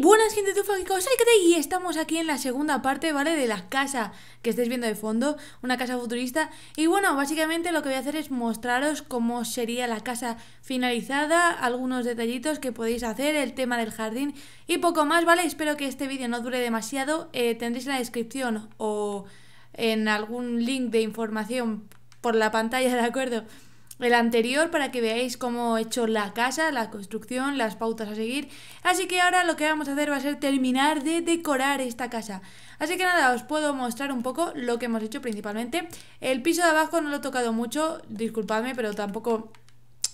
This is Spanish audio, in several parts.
buenas gente de Kate y estamos aquí en la segunda parte, ¿vale? De la casa que estáis viendo de fondo, una casa futurista Y bueno, básicamente lo que voy a hacer es mostraros cómo sería la casa finalizada Algunos detallitos que podéis hacer, el tema del jardín y poco más, ¿vale? Espero que este vídeo no dure demasiado eh, Tendréis en la descripción o en algún link de información por la pantalla, ¿de acuerdo? el anterior para que veáis cómo he hecho la casa, la construcción, las pautas a seguir. Así que ahora lo que vamos a hacer va a ser terminar de decorar esta casa. Así que nada, os puedo mostrar un poco lo que hemos hecho principalmente. El piso de abajo no lo he tocado mucho, disculpadme, pero tampoco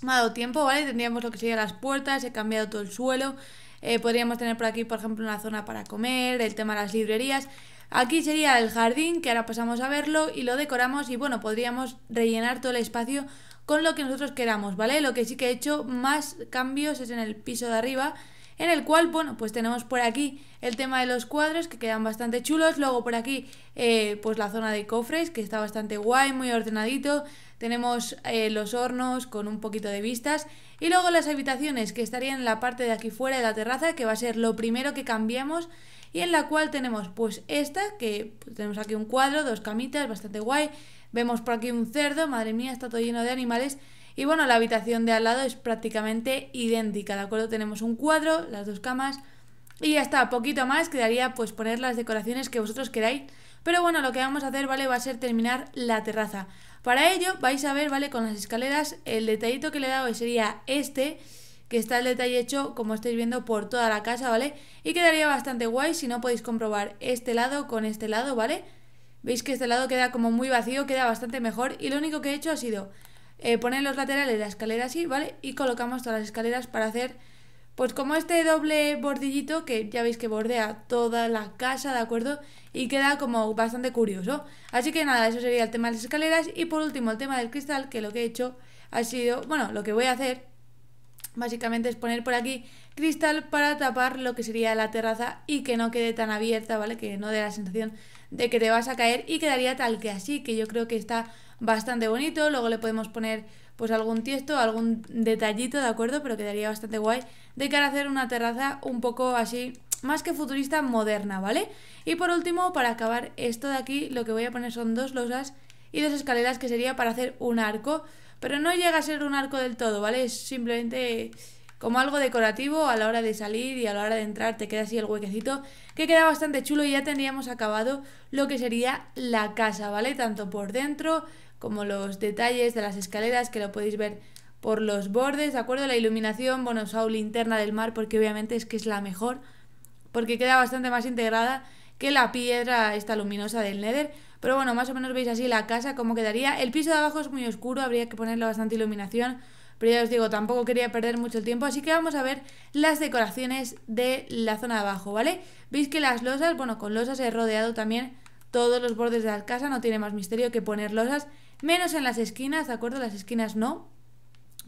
me ha dado tiempo, ¿vale? Tendríamos lo que serían las puertas, he cambiado todo el suelo. Eh, podríamos tener por aquí, por ejemplo, una zona para comer, el tema de las librerías. Aquí sería el jardín, que ahora pasamos a verlo y lo decoramos y bueno, podríamos rellenar todo el espacio con lo que nosotros queramos, ¿vale? Lo que sí que he hecho más cambios es en el piso de arriba, en el cual, bueno, pues tenemos por aquí el tema de los cuadros que quedan bastante chulos, luego por aquí eh, pues la zona de cofres que está bastante guay, muy ordenadito, tenemos eh, los hornos con un poquito de vistas y luego las habitaciones que estarían en la parte de aquí fuera de la terraza que va a ser lo primero que cambiemos y en la cual tenemos pues esta, que pues, tenemos aquí un cuadro, dos camitas, bastante guay, vemos por aquí un cerdo, madre mía, está todo lleno de animales, y bueno, la habitación de al lado es prácticamente idéntica, ¿de acuerdo? Tenemos un cuadro, las dos camas, y ya está, poquito más, quedaría pues poner las decoraciones que vosotros queráis, pero bueno, lo que vamos a hacer, ¿vale? Va a ser terminar la terraza. Para ello vais a ver, ¿vale? Con las escaleras, el detallito que le he dado sería este, que está el detalle hecho, como estáis viendo, por toda la casa, ¿vale? Y quedaría bastante guay si no podéis comprobar este lado con este lado, ¿vale? Veis que este lado queda como muy vacío, queda bastante mejor y lo único que he hecho ha sido eh, poner los laterales de la escalera así, ¿vale? Y colocamos todas las escaleras para hacer pues como este doble bordillito que ya veis que bordea toda la casa, ¿de acuerdo? Y queda como bastante curioso. Así que nada, eso sería el tema de las escaleras. Y por último, el tema del cristal, que lo que he hecho ha sido, bueno, lo que voy a hacer Básicamente es poner por aquí cristal para tapar lo que sería la terraza y que no quede tan abierta, ¿vale? Que no dé la sensación de que te vas a caer y quedaría tal que así, que yo creo que está bastante bonito. Luego le podemos poner pues algún tiesto, algún detallito, ¿de acuerdo? Pero quedaría bastante guay de cara a hacer una terraza un poco así, más que futurista, moderna, ¿vale? Y por último, para acabar esto de aquí, lo que voy a poner son dos losas y dos escaleras que sería para hacer un arco. Pero no llega a ser un arco del todo, ¿vale? Es simplemente como algo decorativo a la hora de salir y a la hora de entrar te queda así el huequecito que queda bastante chulo y ya tendríamos acabado lo que sería la casa, ¿vale? Tanto por dentro como los detalles de las escaleras que lo podéis ver por los bordes, ¿de acuerdo? La iluminación, bueno, usado linterna del mar porque obviamente es que es la mejor porque queda bastante más integrada que la piedra esta luminosa del Nether pero bueno, más o menos veis así la casa, cómo quedaría. El piso de abajo es muy oscuro, habría que ponerle bastante iluminación. Pero ya os digo, tampoco quería perder mucho el tiempo, así que vamos a ver las decoraciones de la zona de abajo, ¿vale? Veis que las losas, bueno, con losas he rodeado también todos los bordes de la casa, no tiene más misterio que poner losas, menos en las esquinas, ¿de acuerdo? Las esquinas no,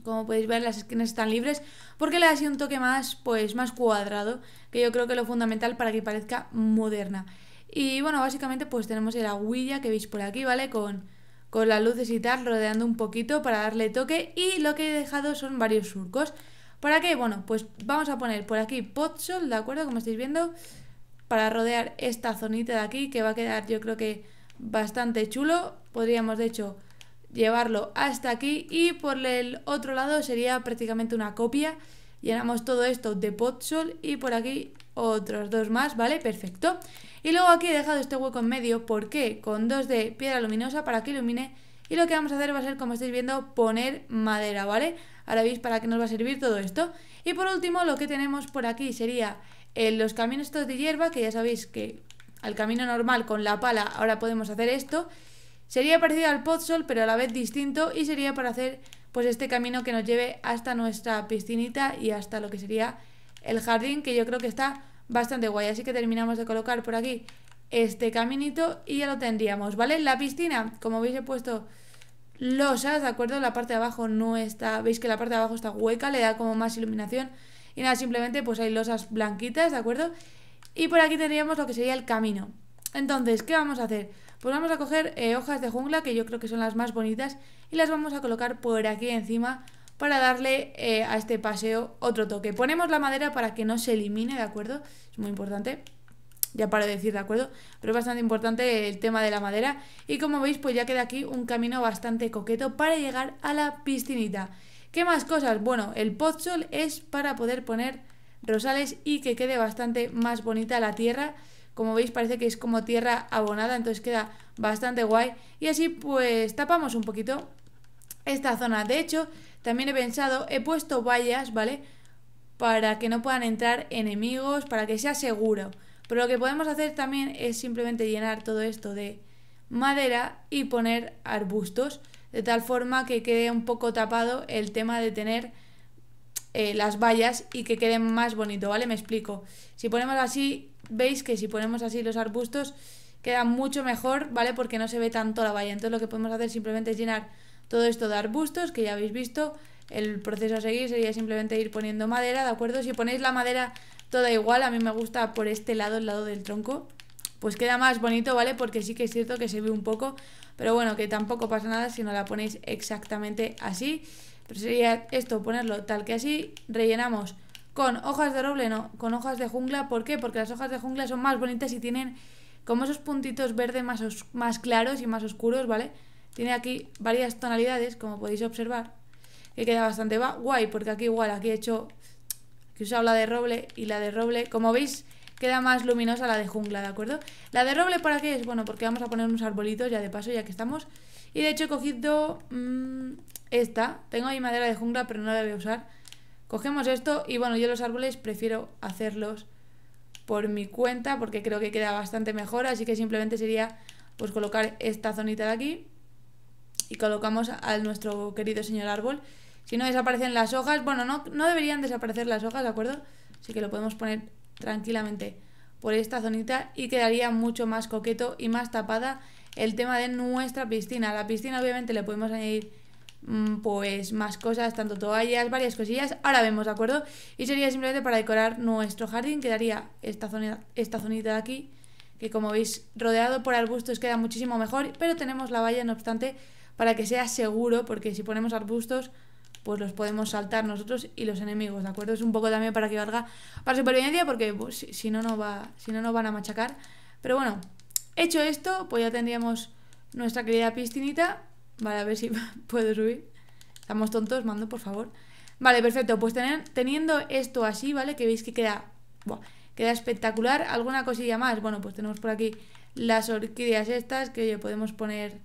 como podéis ver las esquinas están libres porque le ha así un toque más pues más cuadrado que yo creo que es lo fundamental para que parezca moderna y bueno, básicamente pues tenemos el aguilla que veis por aquí, ¿vale? Con, con las luces y tal, rodeando un poquito para darle toque. Y lo que he dejado son varios surcos. ¿Para qué? Bueno, pues vamos a poner por aquí potsol, ¿de acuerdo? Como estáis viendo, para rodear esta zonita de aquí que va a quedar yo creo que bastante chulo. Podríamos de hecho llevarlo hasta aquí y por el otro lado sería prácticamente una copia. Llenamos todo esto de potsol y por aquí otros dos más, ¿vale? Perfecto. Y luego aquí he dejado este hueco en medio, ¿por qué? Con dos de piedra luminosa para que ilumine. Y lo que vamos a hacer va a ser, como estáis viendo, poner madera, ¿vale? Ahora veis para qué nos va a servir todo esto. Y por último, lo que tenemos por aquí sería eh, los caminos estos de hierba, que ya sabéis que al camino normal con la pala ahora podemos hacer esto. Sería parecido al podzol, pero a la vez distinto y sería para hacer pues este camino que nos lleve hasta nuestra piscinita y hasta lo que sería el jardín, que yo creo que está bastante guay. Así que terminamos de colocar por aquí este caminito y ya lo tendríamos, ¿vale? La piscina, como veis he puesto losas, ¿de acuerdo? La parte de abajo no está, veis que la parte de abajo está hueca, le da como más iluminación y nada, simplemente pues hay losas blanquitas, ¿de acuerdo? Y por aquí tendríamos lo que sería el camino. Entonces, ¿qué vamos a hacer? Pues vamos a coger eh, hojas de jungla, que yo creo que son las más bonitas, y las vamos a colocar por aquí encima para darle eh, a este paseo otro toque. Ponemos la madera para que no se elimine, ¿de acuerdo? Es muy importante ya para decir, ¿de acuerdo? Pero es bastante importante el tema de la madera. Y como veis, pues ya queda aquí un camino bastante coqueto para llegar a la piscinita. ¿Qué más cosas? Bueno, el pozol es para poder poner rosales y que quede bastante más bonita la tierra. Como veis parece que es como tierra abonada, entonces queda bastante guay. Y así pues tapamos un poquito esta zona. De hecho, también he pensado, he puesto vallas, ¿vale? Para que no puedan entrar enemigos, para que sea seguro. Pero lo que podemos hacer también es simplemente llenar todo esto de madera y poner arbustos, de tal forma que quede un poco tapado el tema de tener eh, las vallas y que quede más bonito, ¿vale? Me explico. Si ponemos así, veis que si ponemos así los arbustos, queda mucho mejor, ¿vale? Porque no se ve tanto la valla. Entonces lo que podemos hacer simplemente es llenar todo esto de arbustos, que ya habéis visto, el proceso a seguir sería simplemente ir poniendo madera, ¿de acuerdo? Si ponéis la madera toda igual, a mí me gusta por este lado, el lado del tronco, pues queda más bonito, ¿vale? Porque sí que es cierto que se ve un poco, pero bueno, que tampoco pasa nada si no la ponéis exactamente así. Pero sería esto, ponerlo tal que así, rellenamos con hojas de roble, no, con hojas de jungla, ¿por qué? Porque las hojas de jungla son más bonitas y tienen como esos puntitos verdes más, más claros y más oscuros, ¿vale? vale tiene aquí varias tonalidades, como podéis observar, que queda bastante guay, porque aquí igual, aquí he hecho, que he usado la de roble y la de roble, como veis, queda más luminosa la de jungla, ¿de acuerdo? La de roble para qué es? Bueno, porque vamos a poner unos arbolitos ya de paso, ya que estamos. Y de hecho he cogido mm, esta, tengo ahí madera de jungla, pero no la voy a usar. Cogemos esto y bueno, yo los árboles prefiero hacerlos por mi cuenta porque creo que queda bastante mejor, así que simplemente sería pues colocar esta zonita de aquí y colocamos a nuestro querido señor árbol. Si no desaparecen las hojas, bueno, no, no deberían desaparecer las hojas, ¿de acuerdo? Así que lo podemos poner tranquilamente por esta zonita y quedaría mucho más coqueto y más tapada el tema de nuestra piscina. A la piscina obviamente le podemos añadir mm, pues más cosas, tanto toallas, varias cosillas, ahora vemos, ¿de acuerdo? Y sería simplemente para decorar nuestro jardín, quedaría esta, zona, esta zonita de aquí, que como veis rodeado por arbustos queda muchísimo mejor, pero tenemos la valla no obstante para que sea seguro, porque si ponemos arbustos, pues los podemos saltar nosotros y los enemigos, ¿de acuerdo? Es un poco también para que valga para supervivencia, porque pues, si, no, no va, si no no van a machacar. Pero bueno, hecho esto, pues ya tendríamos nuestra querida piscinita. Vale, a ver si puedo subir. Estamos tontos, mando, por favor. Vale, perfecto, pues teniendo esto así, ¿vale? Que veis que queda... queda espectacular. ¿Alguna cosilla más? Bueno, pues tenemos por aquí las orquídeas estas, que oye, podemos poner...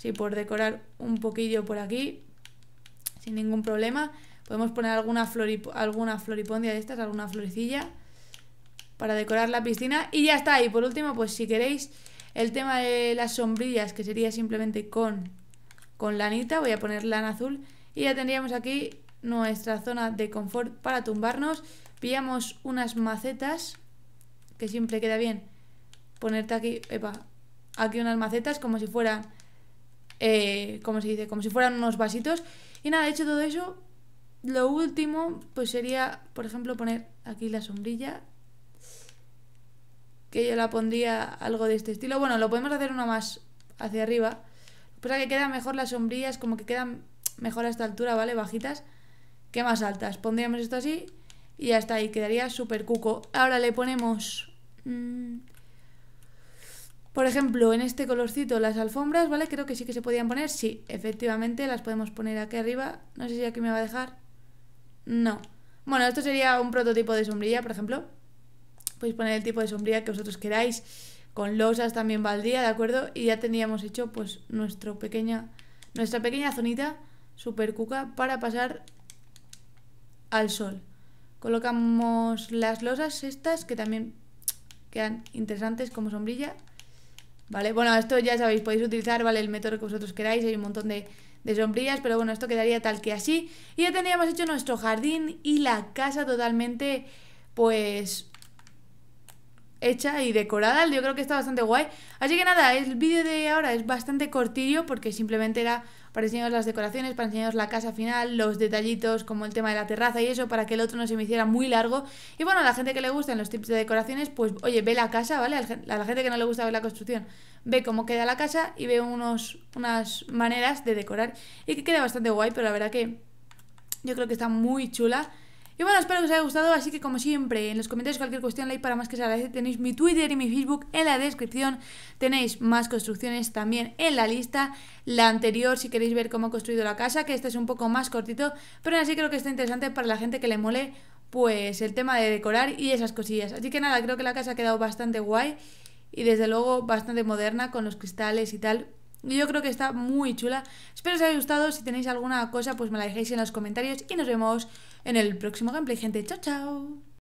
Sí, por decorar un poquillo por aquí, sin ningún problema. Podemos poner alguna, alguna floripondia de estas, alguna florecilla para decorar la piscina. Y ya está. Y por último, pues si queréis el tema de las sombrillas, que sería simplemente con, con lanita, voy a poner lana azul. Y ya tendríamos aquí nuestra zona de confort para tumbarnos. Pillamos unas macetas, que siempre queda bien ponerte aquí, epa, aquí unas macetas como si fuera eh, como se dice? Como si fueran unos vasitos. Y nada, hecho todo eso, lo último pues sería, por ejemplo, poner aquí la sombrilla. Que yo la pondría algo de este estilo. Bueno, lo podemos hacer una más hacia arriba. Pues que quedan mejor las sombrillas, como que quedan mejor a esta altura, ¿vale? Bajitas que más altas. Pondríamos esto así y ya está ahí quedaría súper cuco. Ahora le ponemos... Mm, por ejemplo, en este colorcito, las alfombras, ¿vale? Creo que sí que se podían poner. Sí, efectivamente, las podemos poner aquí arriba. No sé si aquí me va a dejar. No. Bueno, esto sería un prototipo de sombrilla, por ejemplo. Podéis poner el tipo de sombrilla que vosotros queráis. Con losas también valdría, ¿de acuerdo? Y ya tendríamos hecho, pues, nuestro pequeña, nuestra pequeña zonita super cuca para pasar al sol. Colocamos las losas estas que también quedan interesantes como sombrilla ¿Vale? Bueno, esto ya sabéis, podéis utilizar, ¿vale? El método que vosotros queráis, hay un montón de, de sombrillas, pero bueno, esto quedaría tal que así. Y ya teníamos hecho nuestro jardín y la casa totalmente, pues, hecha y decorada. Yo creo que está bastante guay. Así que nada, el vídeo de ahora es bastante cortillo porque simplemente era para enseñaros las decoraciones, para enseñaros la casa final, los detallitos como el tema de la terraza y eso, para que el otro no se me hiciera muy largo. Y bueno, a la gente que le gustan los tips de decoraciones, pues oye, ve la casa, ¿vale? A la gente que no le gusta ver la construcción, ve cómo queda la casa y ve unos, unas maneras de decorar y que queda bastante guay, pero la verdad que yo creo que está muy chula. Y bueno, espero que os haya gustado, así que como siempre, en los comentarios cualquier cuestión, like para más que se agradece, tenéis mi Twitter y mi Facebook en la descripción, tenéis más construcciones también en la lista, la anterior si queréis ver cómo he construido la casa, que este es un poco más cortito, pero aún así creo que está interesante para la gente que le mole pues el tema de decorar y esas cosillas. Así que nada, creo que la casa ha quedado bastante guay y desde luego bastante moderna con los cristales y tal. Yo creo que está muy chula. Espero os haya gustado. Si tenéis alguna cosa, pues me la dejéis en los comentarios y nos vemos en el próximo gameplay, gente. Chao, chao.